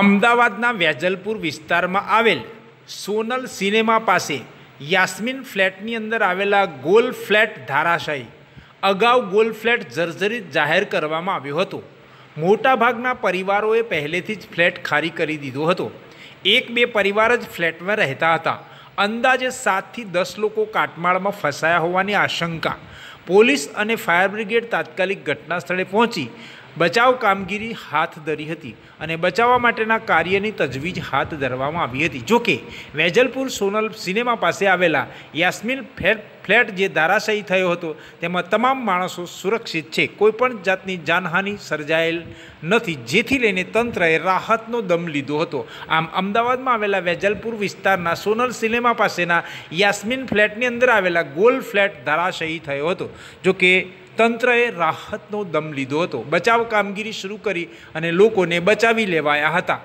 અમદાવાદના વેજલપુર વિસ્તારમાં આવેલ સોનલ સિનેમા પાસે યાસ્મીન ફ્લેટની અંદર આવેલા ગોલ ફ્લેટ ધારાશાહી અગાઉ ગોલ ફ્લેટ જર્જરિત જાહેર કરવામાં આવ્યો હતો મોટાભાગના પરિવારોએ પહેલેથી જ ફ્લેટ ખારી કરી દીધો હતો એક બે પરિવાર જ ફ્લેટમાં રહેતા હતા અંદાજે સાતથી દસ લોકો કાટમાળમાં ફસાયા હોવાની આશંકા પોલીસ અને ફાયર બ્રિગેડ તાત્કાલિક ઘટના સ્થળે પહોંચી બચાવ કામગીરી હાથ ધરી હતી અને બચાવવા માટેના કાર્યની તજવીજ હાથ ધરવામાં આવી હતી જોકે વેજલપુર સોનલ સિનેમા પાસે આવેલા યાસ્મિન ફ્લેટ ફ્લેટ જે ધરાશાયી થયો હતો તેમાં તમામ માણસો સુરક્ષિત છે કોઈપણ જાતની જાનહાની સર્જાયેલ નથી જેથી લઈને તંત્રએ રાહતનો દમ લીધો હતો આમ અમદાવાદમાં આવેલા વેજલપુર વિસ્તારના સોનલ સિનેમા પાસેના યાસ્મિન ફ્લેટની અંદર આવેલા ગોલ ફ્લેટ ધરાશાયી થયો હતો જોકે તંત્રએ રાહતનો દમ લીધો હતો બચાવ કામગીરી શરૂ કરી અને લોકોને બચાવી લેવાયા હતા